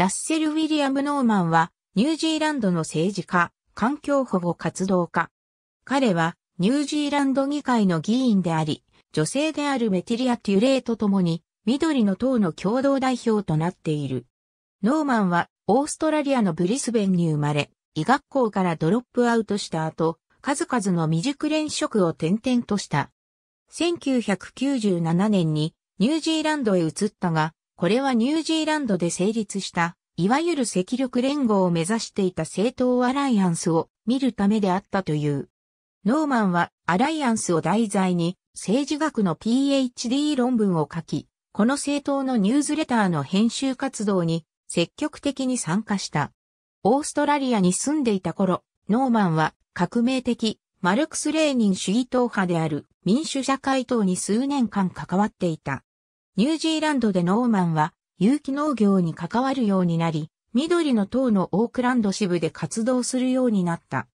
ラッセル・ウィリアム・ノーマンは、ニュージーランドの政治家、環境保護活動家。彼は、ニュージーランド議会の議員であり、女性であるメティリア・テュレイと共に、緑の党の共同代表となっている。ノーマンは、オーストラリアのブリスベンに生まれ、医学校からドロップアウトした後、数々の未熟練職を転々とした。1997年にニュージーランドへ移ったが、これはニュージーランドで成立した、いわゆる赤力連合を目指していた政党アライアンスを見るためであったという。ノーマンはアライアンスを題材に政治学の PhD 論文を書き、この政党のニュースレターの編集活動に積極的に参加した。オーストラリアに住んでいた頃、ノーマンは革命的マルクス・レーニン主義党派である民主社会党に数年間関わっていた。ニュージーランドでノーマンは有機農業に関わるようになり、緑の党のオークランド支部で活動するようになった。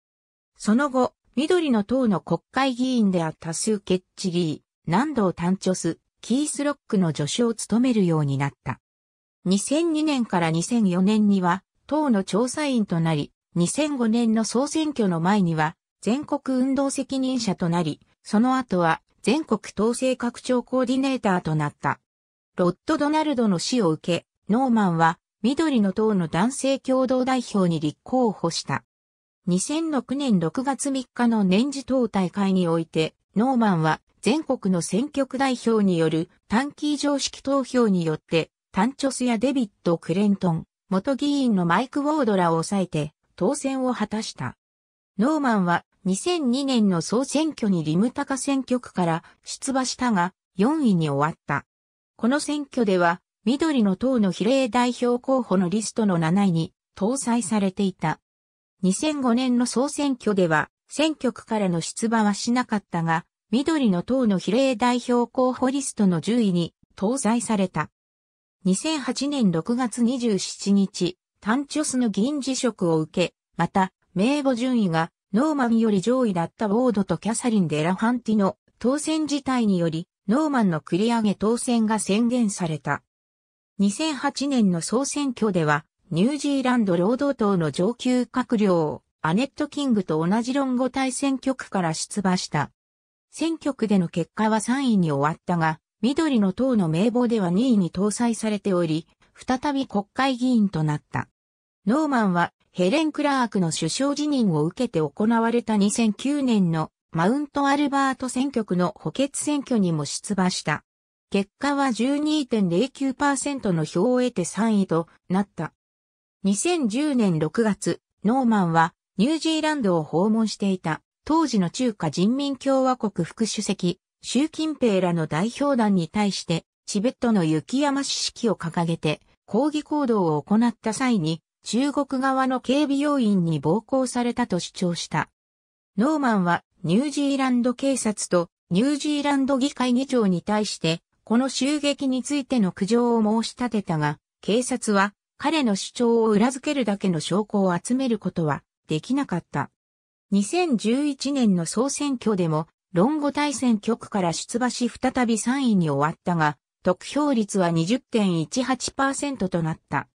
その後、緑の党の国会議員であったスー・ケッチリー、南道タンチョス、キースロックの助手を務めるようになった。2002年から2004年には、党の調査員となり、2005年の総選挙の前には、全国運動責任者となり、その後は、全国統制拡張コーディネーターとなった。ロッド・ドナルドの死を受け、ノーマンは緑の党の男性共同代表に立候補した。2006年6月3日の年次党大会において、ノーマンは全国の選挙区代表による短期常識投票によって、タンチョスやデビッド・クレントン、元議員のマイク・ウォードらを抑えて当選を果たした。ノーマンは2002年の総選挙にリムタカ選挙区から出馬したが4位に終わった。この選挙では、緑の党の比例代表候補のリストの7位に搭載されていた。2005年の総選挙では、選挙区からの出馬はしなかったが、緑の党の比例代表候補リストの10位に搭載された。2008年6月27日、タンチョスの議員辞職を受け、また、名簿順位がノーマンより上位だったウォードとキャサリン・デラファンティの当選自体によりノーマンの繰り上げ当選が宣言された。2008年の総選挙では、ニュージーランド労働党の上級閣僚、アネット・キングと同じ論語対選挙区から出馬した。選挙区での結果は3位に終わったが、緑の党の名簿では2位に搭載されており、再び国会議員となった。ノーマンはヘレン・クラークの首相辞任を受けて行われた2009年のマウントアルバート選挙区の補欠選挙にも出馬した。結果は12.09%の票を得て3位となった。2010年6月、ノーマンはニュージーランドを訪問していた当時の中華人民共和国副主席、習近平らの代表団に対してチベットの雪山指式を掲げて抗議行動を行った際に中国側の警備要員に暴行されたと主張した。ノーマンはニュージーランド警察とニュージーランド議会議長に対して、この襲撃についての苦情を申し立てたが、警察は彼の主張を裏付けるだけの証拠を集めることはできなかった。2011年の総選挙でも、論語対選局から出馬し再び3位に終わったが、得票率は20.18%となった。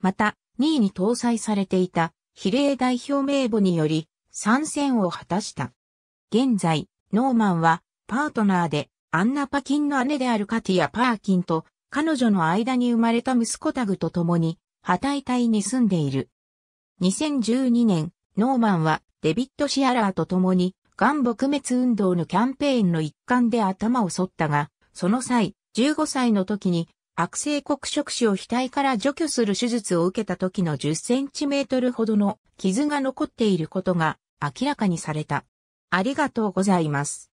また、2位に搭載されていた比例代表名簿により参戦を果たした。現在、ノーマンはパートナーでアンナ・パキンの姉であるカティア・パーキンと彼女の間に生まれた息子タグと共に破体体隊に住んでいる。2012年、ノーマンはデビッド・シアラーと共にガン撲滅運動のキャンペーンの一環で頭を剃ったが、その際、15歳の時に悪性黒色腫を額から除去する手術を受けた時の10センチメートルほどの傷が残っていることが明らかにされた。ありがとうございます。